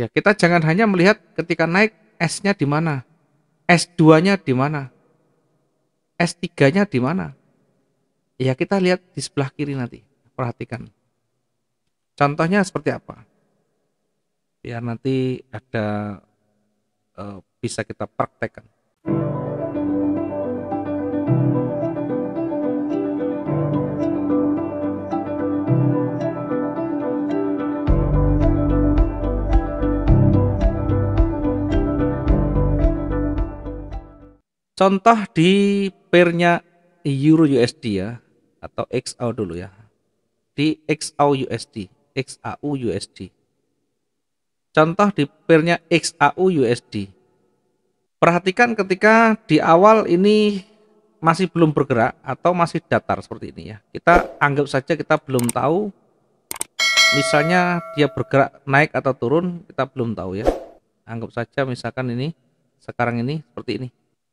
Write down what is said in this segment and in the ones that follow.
Ya, kita jangan hanya melihat ketika naik S-nya di mana, S2-nya di mana, S3-nya di mana. Ya, kita lihat di sebelah kiri nanti. Perhatikan. Contohnya seperti apa? Biar nanti ada eh, bisa kita praktekkan. Contoh di pairnya euro USD ya atau XAU dulu ya. Di XAU USD, XAU USD. Contoh di pairnya XAU USD. Perhatikan ketika di awal ini masih belum bergerak atau masih datar seperti ini ya. Kita anggap saja kita belum tahu misalnya dia bergerak naik atau turun kita belum tahu ya anggap saja misalkan ini sekarang ini seperti ini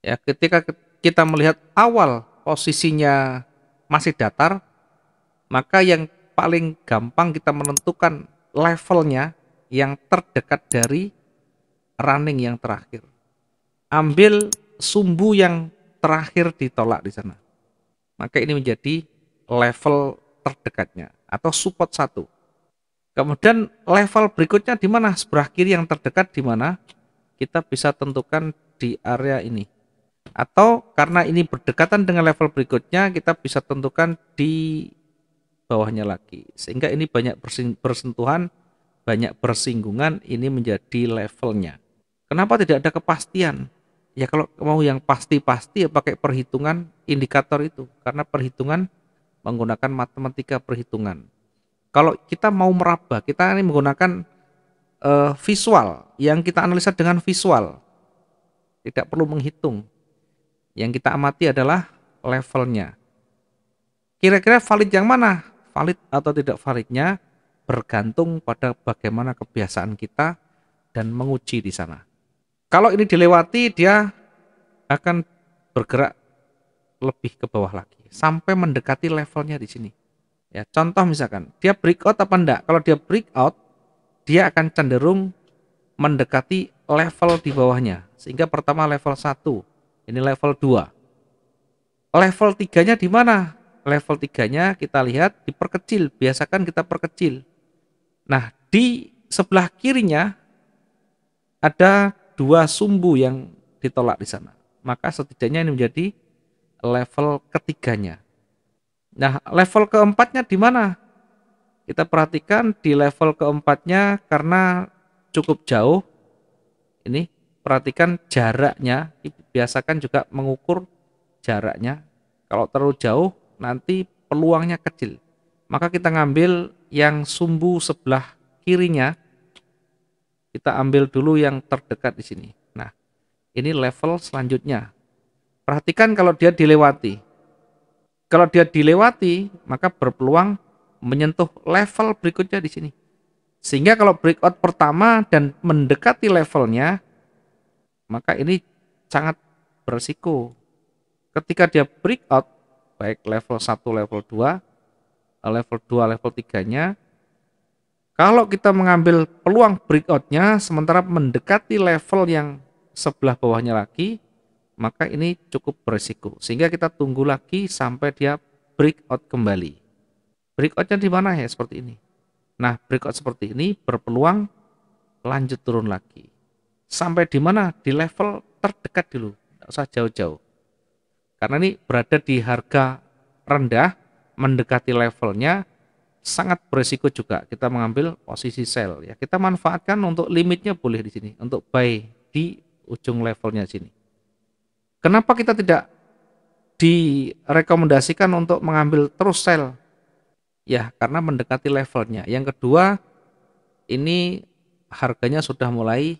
Ya, ketika kita melihat awal posisinya masih datar, maka yang paling gampang kita menentukan levelnya yang terdekat dari running yang terakhir. Ambil sumbu yang terakhir ditolak di sana. Maka ini menjadi level terdekatnya atau support satu. Kemudian level berikutnya di mana? Sebelah kiri yang terdekat di mana? Kita bisa tentukan di area ini atau karena ini berdekatan dengan level berikutnya kita bisa tentukan di bawahnya lagi sehingga ini banyak bersentuhan banyak bersinggungan ini menjadi levelnya kenapa tidak ada kepastian ya kalau mau yang pasti-pasti ya pakai perhitungan indikator itu karena perhitungan menggunakan matematika perhitungan kalau kita mau meraba kita ini menggunakan uh, visual yang kita analisa dengan visual tidak perlu menghitung yang kita amati adalah levelnya. Kira-kira valid yang mana? Valid atau tidak validnya bergantung pada bagaimana kebiasaan kita dan menguji di sana. Kalau ini dilewati, dia akan bergerak lebih ke bawah lagi sampai mendekati levelnya di sini. Ya, contoh misalkan dia breakout apa enggak? Kalau dia breakout, dia akan cenderung mendekati level di bawahnya. Sehingga pertama level 1, ini level 2. Level 3-nya di mana? Level 3-nya kita lihat diperkecil, biasakan kita perkecil. Nah, di sebelah kirinya ada dua sumbu yang ditolak di sana. Maka setidaknya ini menjadi level ketiganya. Nah, level keempatnya di mana? Kita perhatikan di level keempatnya karena cukup jauh. Ini perhatikan jaraknya biasakan juga mengukur jaraknya kalau terlalu jauh nanti peluangnya kecil maka kita ngambil yang sumbu sebelah kirinya kita ambil dulu yang terdekat di sini nah ini level selanjutnya perhatikan kalau dia dilewati kalau dia dilewati maka berpeluang menyentuh level berikutnya di sini sehingga kalau breakout pertama dan mendekati levelnya maka ini sangat bersiko. Ketika dia breakout baik level 1, level 2, eh, level 2, level 3-nya kalau kita mengambil peluang breakoutnya sementara mendekati level yang sebelah bawahnya lagi, maka ini cukup berisiko. Sehingga kita tunggu lagi sampai dia breakout kembali. Breakoutnya di mana ya seperti ini? Nah, breakout seperti ini berpeluang lanjut turun lagi sampai di mana di level terdekat dulu tidak usah jauh-jauh karena ini berada di harga rendah mendekati levelnya sangat beresiko juga kita mengambil posisi sell ya kita manfaatkan untuk limitnya boleh di sini untuk buy di ujung levelnya sini kenapa kita tidak direkomendasikan untuk mengambil terus sell ya karena mendekati levelnya yang kedua ini harganya sudah mulai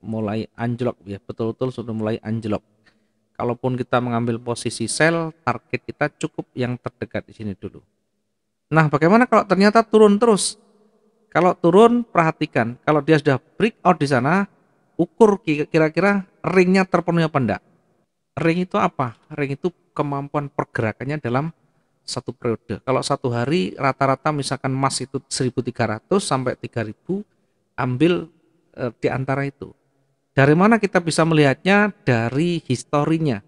mulai anjlok ya betul-betul sudah mulai anjlok kalaupun kita mengambil posisi sell target kita cukup yang terdekat di sini dulu nah bagaimana kalau ternyata turun terus kalau turun perhatikan kalau dia sudah break out di sana ukur kira-kira ringnya terpenuhi apa enggak ring itu apa ring itu kemampuan pergerakannya dalam satu periode. Kalau satu hari rata-rata misalkan emas itu 1300 sampai 3000 ambil eh, di antara itu. Dari mana kita bisa melihatnya? Dari historinya,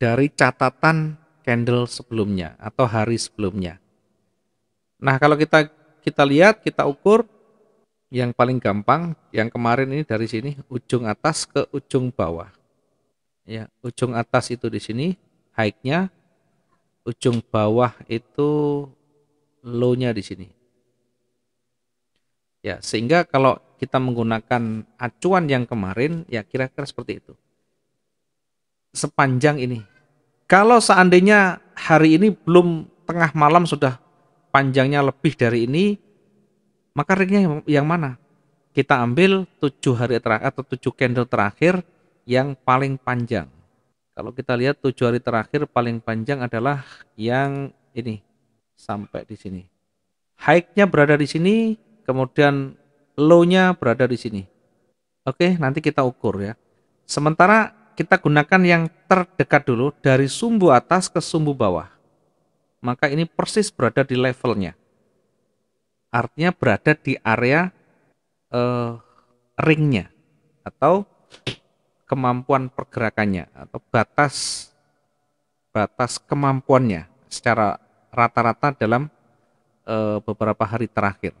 dari catatan candle sebelumnya atau hari sebelumnya. Nah, kalau kita kita lihat, kita ukur yang paling gampang, yang kemarin ini dari sini ujung atas ke ujung bawah. Ya, ujung atas itu di sini high-nya, ujung bawah itu low-nya di sini. Ya, sehingga kalau kita menggunakan acuan yang kemarin, ya kira-kira seperti itu. Sepanjang ini. Kalau seandainya hari ini belum tengah malam sudah panjangnya lebih dari ini, maka ringnya yang mana? Kita ambil tujuh hari terakhir atau tujuh candle terakhir yang paling panjang. Kalau kita lihat tujuh hari terakhir paling panjang adalah yang ini sampai di sini. High-nya berada di sini, kemudian low-nya berada di sini. Oke, nanti kita ukur ya. Sementara kita gunakan yang terdekat dulu dari sumbu atas ke sumbu bawah. Maka ini persis berada di levelnya. Artinya berada di area eh, ringnya atau kemampuan pergerakannya atau batas batas kemampuannya secara rata-rata dalam e, beberapa hari terakhir.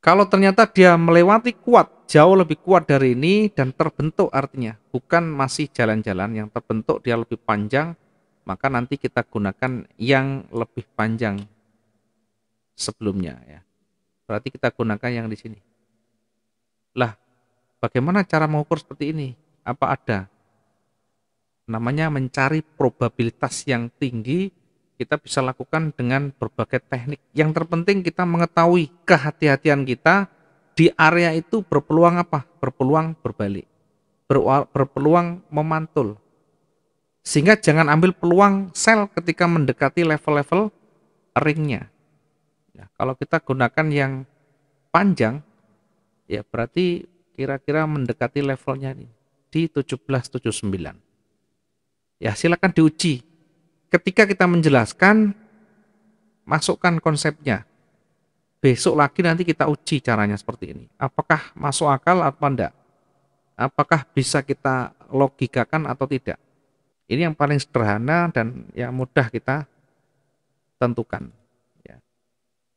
Kalau ternyata dia melewati kuat, jauh lebih kuat dari ini dan terbentuk artinya, bukan masih jalan-jalan yang terbentuk dia lebih panjang, maka nanti kita gunakan yang lebih panjang sebelumnya ya. Berarti kita gunakan yang di sini. Lah, bagaimana cara mengukur seperti ini? Apa ada? Namanya mencari probabilitas yang tinggi kita bisa lakukan dengan berbagai teknik. Yang terpenting kita mengetahui kehati-hatian kita di area itu berpeluang apa? Berpeluang berbalik. Berpeluang memantul. Sehingga jangan ambil peluang sel ketika mendekati level-level ringnya. Ya, kalau kita gunakan yang panjang, ya berarti kira-kira mendekati levelnya ini di 1779. Ya silakan diuji ketika kita menjelaskan, masukkan konsepnya. Besok lagi nanti kita uji caranya seperti ini. Apakah masuk akal atau tidak? Apakah bisa kita logikakan atau tidak? Ini yang paling sederhana dan yang mudah kita tentukan. Ya.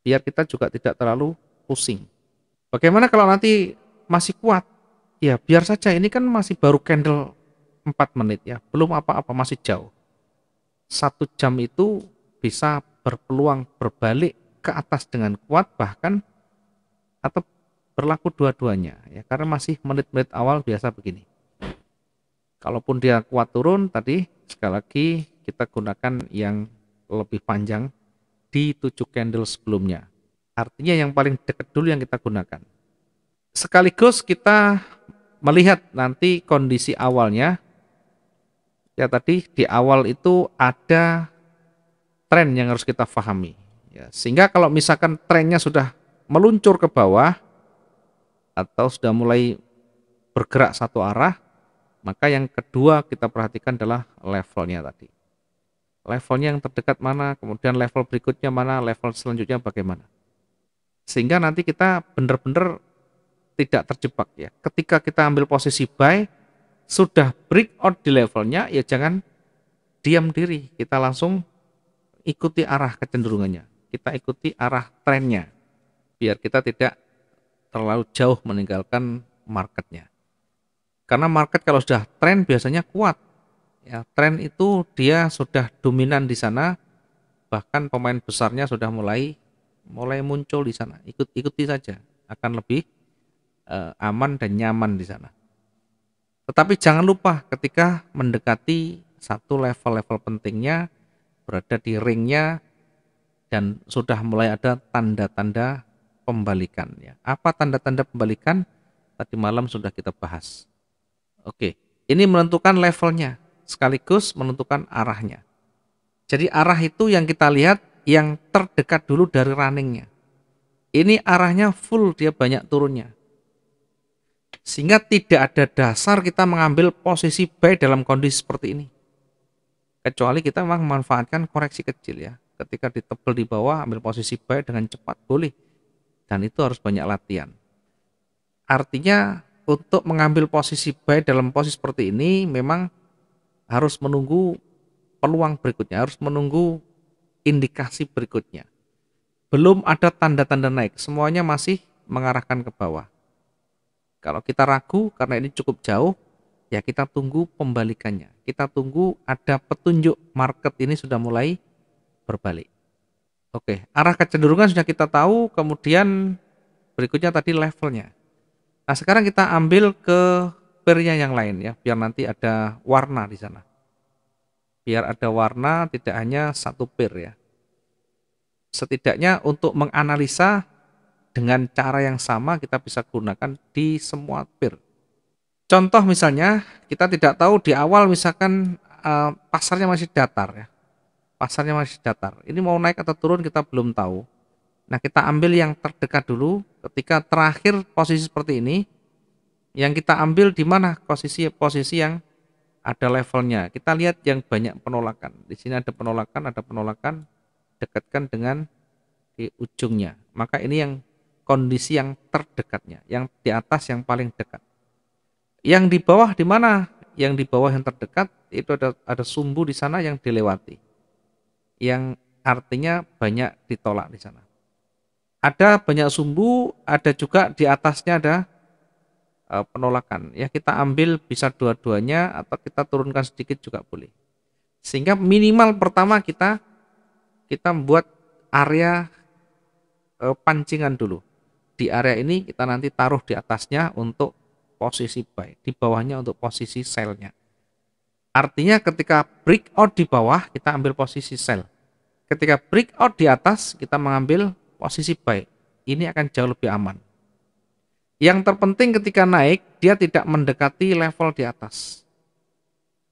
Biar kita juga tidak terlalu pusing. Bagaimana kalau nanti masih kuat? Ya biar saja, ini kan masih baru candle 4 menit ya, belum apa-apa, masih jauh satu jam itu bisa berpeluang berbalik ke atas dengan kuat bahkan atau berlaku dua-duanya ya karena masih menit-menit awal biasa begini. Kalaupun dia kuat turun tadi sekali lagi kita gunakan yang lebih panjang di tujuh candle sebelumnya. Artinya yang paling dekat dulu yang kita gunakan. Sekaligus kita melihat nanti kondisi awalnya ya tadi di awal itu ada tren yang harus kita pahami. Ya, sehingga kalau misalkan trennya sudah meluncur ke bawah atau sudah mulai bergerak satu arah, maka yang kedua kita perhatikan adalah levelnya tadi. Levelnya yang terdekat mana, kemudian level berikutnya mana, level selanjutnya bagaimana. Sehingga nanti kita benar-benar tidak terjebak ya. Ketika kita ambil posisi buy, sudah break out di levelnya, ya jangan diam diri. Kita langsung ikuti arah kecenderungannya. Kita ikuti arah trennya. Biar kita tidak terlalu jauh meninggalkan marketnya. Karena market kalau sudah tren biasanya kuat. Ya, tren itu dia sudah dominan di sana, bahkan pemain besarnya sudah mulai mulai muncul di sana. Ikut ikuti saja, akan lebih uh, aman dan nyaman di sana. Tetapi jangan lupa ketika mendekati satu level-level pentingnya berada di ringnya dan sudah mulai ada tanda-tanda pembalikannya. Apa tanda-tanda pembalikan? Tadi malam sudah kita bahas. Oke, ini menentukan levelnya sekaligus menentukan arahnya. Jadi arah itu yang kita lihat yang terdekat dulu dari runningnya. Ini arahnya full dia banyak turunnya. Sehingga tidak ada dasar kita mengambil posisi buy dalam kondisi seperti ini. Kecuali kita memang memanfaatkan koreksi kecil ya. Ketika ditebel di bawah, ambil posisi buy dengan cepat, boleh. Dan itu harus banyak latihan. Artinya untuk mengambil posisi buy dalam posisi seperti ini memang harus menunggu peluang berikutnya, harus menunggu indikasi berikutnya. Belum ada tanda-tanda naik, semuanya masih mengarahkan ke bawah. Kalau kita ragu karena ini cukup jauh, ya kita tunggu pembalikannya. Kita tunggu ada petunjuk market ini sudah mulai berbalik. Oke, arah kecenderungan sudah kita tahu, kemudian berikutnya tadi levelnya. Nah, sekarang kita ambil ke pernya yang lain ya, biar nanti ada warna di sana. Biar ada warna tidak hanya satu pair ya. Setidaknya untuk menganalisa dengan cara yang sama kita bisa gunakan di semua peer. Contoh misalnya kita tidak tahu di awal misalkan uh, pasarnya masih datar ya. Pasarnya masih datar. Ini mau naik atau turun kita belum tahu. Nah, kita ambil yang terdekat dulu ketika terakhir posisi seperti ini yang kita ambil di mana posisi posisi yang ada levelnya. Kita lihat yang banyak penolakan. Di sini ada penolakan, ada penolakan dekatkan dengan di ujungnya. Maka ini yang kondisi yang terdekatnya, yang di atas yang paling dekat. Yang di bawah di mana? Yang di bawah yang terdekat itu ada ada sumbu di sana yang dilewati. Yang artinya banyak ditolak di sana. Ada banyak sumbu, ada juga di atasnya ada e, penolakan. Ya kita ambil bisa dua-duanya atau kita turunkan sedikit juga boleh. Sehingga minimal pertama kita kita membuat area e, pancingan dulu di area ini kita nanti taruh di atasnya untuk posisi buy, di bawahnya untuk posisi sellnya. Artinya ketika breakout di bawah kita ambil posisi sell. Ketika breakout di atas kita mengambil posisi buy. Ini akan jauh lebih aman. Yang terpenting ketika naik dia tidak mendekati level di atas.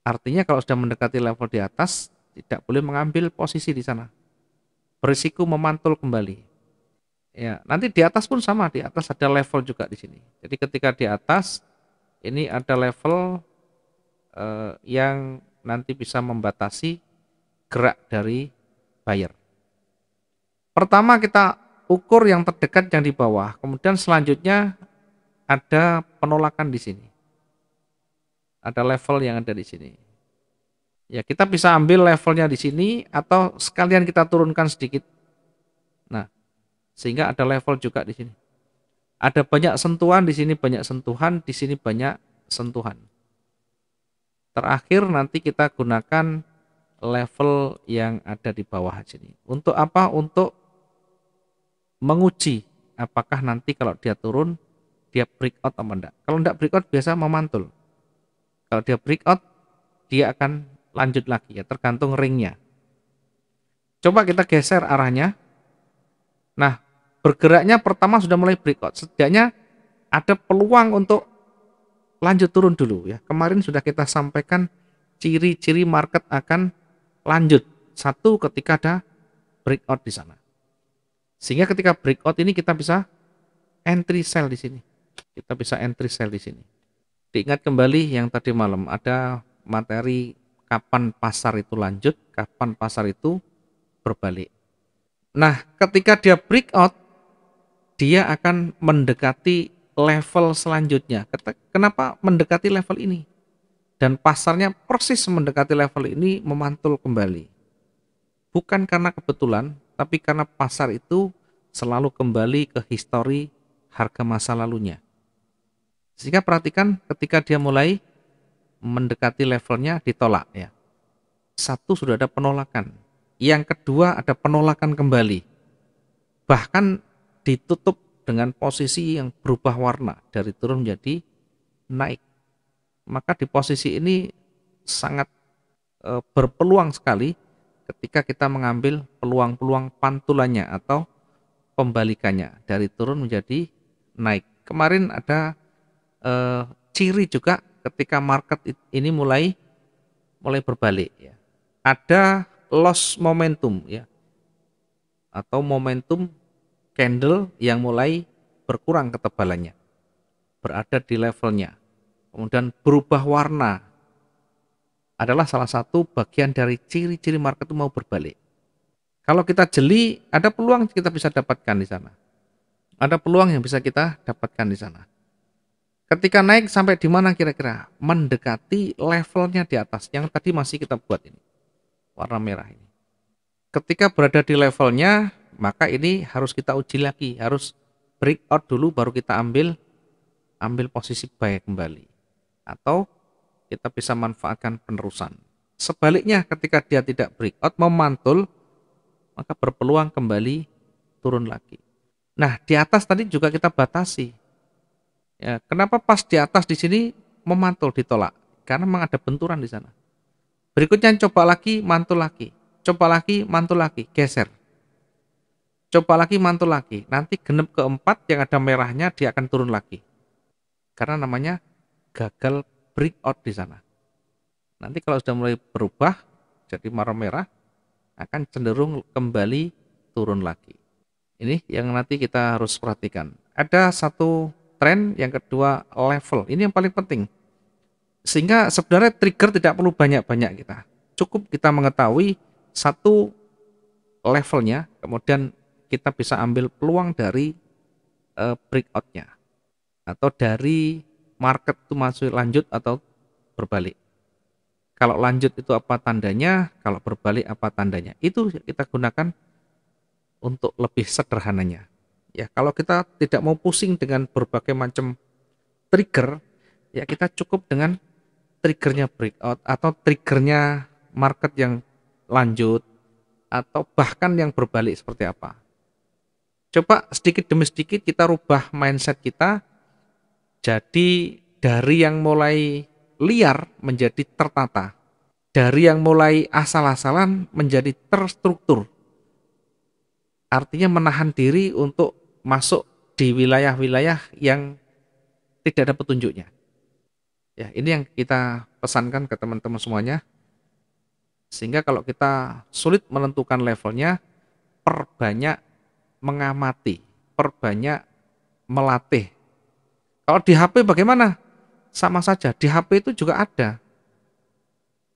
Artinya kalau sudah mendekati level di atas tidak boleh mengambil posisi di sana. Berisiko memantul kembali. Ya, nanti di atas pun sama, di atas ada level juga di sini. Jadi ketika di atas ini ada level eh, yang nanti bisa membatasi gerak dari buyer. Pertama kita ukur yang terdekat yang di bawah, kemudian selanjutnya ada penolakan di sini. Ada level yang ada di sini. Ya, kita bisa ambil levelnya di sini atau sekalian kita turunkan sedikit. Nah, sehingga ada level juga di sini. Ada banyak sentuhan di sini, banyak sentuhan di sini, banyak sentuhan. Terakhir nanti kita gunakan level yang ada di bawah sini. Untuk apa? Untuk menguji apakah nanti kalau dia turun dia break out atau tidak. Kalau enggak out biasa memantul. Kalau dia break out dia akan lanjut lagi ya tergantung ringnya. Coba kita geser arahnya. Nah, bergeraknya pertama sudah mulai breakout setidaknya ada peluang untuk lanjut turun dulu ya kemarin sudah kita sampaikan ciri-ciri market akan lanjut satu ketika ada breakout di sana sehingga ketika breakout ini kita bisa entry sell di sini kita bisa entry sell di sini diingat kembali yang tadi malam ada materi kapan pasar itu lanjut kapan pasar itu berbalik Nah, ketika dia breakout, dia akan mendekati level selanjutnya. Kenapa mendekati level ini? Dan pasarnya persis mendekati level ini memantul kembali. Bukan karena kebetulan, tapi karena pasar itu selalu kembali ke histori harga masa lalunya. Sehingga perhatikan ketika dia mulai mendekati levelnya ditolak ya. Satu sudah ada penolakan, yang kedua ada penolakan kembali. Bahkan ditutup dengan posisi yang berubah warna dari turun menjadi naik. Maka di posisi ini sangat e, berpeluang sekali ketika kita mengambil peluang-peluang pantulannya atau pembalikannya dari turun menjadi naik. Kemarin ada e, ciri juga ketika market ini mulai mulai berbalik ya. Ada loss momentum ya. Atau momentum candle yang mulai berkurang ketebalannya, berada di levelnya, kemudian berubah warna adalah salah satu bagian dari ciri-ciri market itu mau berbalik. Kalau kita jeli, ada peluang kita bisa dapatkan di sana. Ada peluang yang bisa kita dapatkan di sana. Ketika naik sampai di mana kira-kira? Mendekati levelnya di atas yang tadi masih kita buat ini. Warna merah ini. Ketika berada di levelnya, maka ini harus kita uji lagi, harus break out dulu baru kita ambil ambil posisi buy kembali. Atau kita bisa manfaatkan penerusan. Sebaliknya ketika dia tidak break out memantul maka berpeluang kembali turun lagi. Nah, di atas tadi juga kita batasi. Ya, kenapa pas di atas di sini memantul ditolak? Karena memang ada benturan di sana. Berikutnya coba lagi, mantul lagi. Coba lagi, mantul lagi, geser. Coba lagi mantul lagi. Nanti genep keempat yang ada merahnya dia akan turun lagi. Karena namanya gagal breakout di sana. Nanti kalau sudah mulai berubah jadi marah merah akan cenderung kembali turun lagi. Ini yang nanti kita harus perhatikan. Ada satu tren, yang kedua level. Ini yang paling penting. Sehingga sebenarnya trigger tidak perlu banyak-banyak kita. Cukup kita mengetahui satu levelnya, kemudian kita bisa ambil peluang dari uh, breakoutnya atau dari market itu masuk lanjut atau berbalik. Kalau lanjut itu apa tandanya, kalau berbalik apa tandanya. Itu kita gunakan untuk lebih sederhananya. Ya, kalau kita tidak mau pusing dengan berbagai macam trigger, ya kita cukup dengan triggernya breakout atau triggernya market yang lanjut atau bahkan yang berbalik seperti apa. Coba sedikit demi sedikit kita rubah mindset kita jadi dari yang mulai liar menjadi tertata. Dari yang mulai asal-asalan menjadi terstruktur. Artinya menahan diri untuk masuk di wilayah-wilayah yang tidak ada petunjuknya. Ya, ini yang kita pesankan ke teman-teman semuanya. Sehingga kalau kita sulit menentukan levelnya, perbanyak mengamati, perbanyak melatih. Kalau di HP bagaimana? Sama saja, di HP itu juga ada.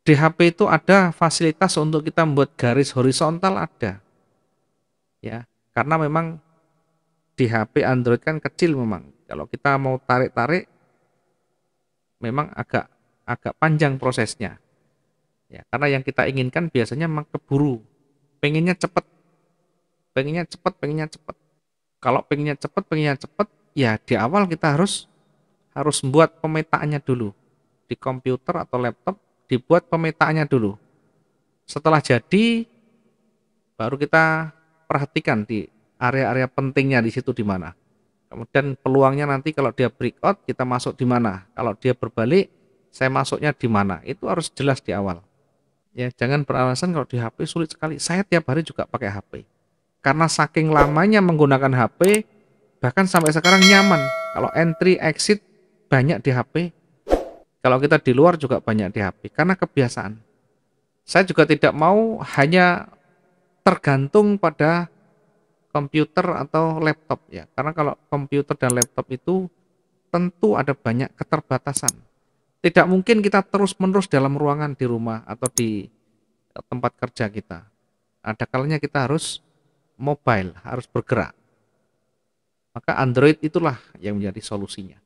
Di HP itu ada fasilitas untuk kita membuat garis horizontal ada. Ya, karena memang di HP Android kan kecil memang. Kalau kita mau tarik-tarik memang agak agak panjang prosesnya. Ya, karena yang kita inginkan biasanya memang keburu. Pengennya cepat pengennya cepet pengennya cepet kalau pengennya cepet pengennya cepet ya di awal kita harus harus membuat pemetaannya dulu di komputer atau laptop dibuat pemetaannya dulu setelah jadi baru kita perhatikan di area-area pentingnya di situ di mana kemudian peluangnya nanti kalau dia breakout kita masuk di mana kalau dia berbalik saya masuknya di mana itu harus jelas di awal ya jangan beralasan kalau di HP sulit sekali saya tiap hari juga pakai HP karena saking lamanya menggunakan HP, bahkan sampai sekarang nyaman. Kalau entry exit banyak di HP. Kalau kita di luar juga banyak di HP karena kebiasaan. Saya juga tidak mau hanya tergantung pada komputer atau laptop ya. Karena kalau komputer dan laptop itu tentu ada banyak keterbatasan. Tidak mungkin kita terus-menerus dalam ruangan di rumah atau di tempat kerja kita. Ada kalanya kita harus mobile, harus bergerak. Maka Android itulah yang menjadi solusinya.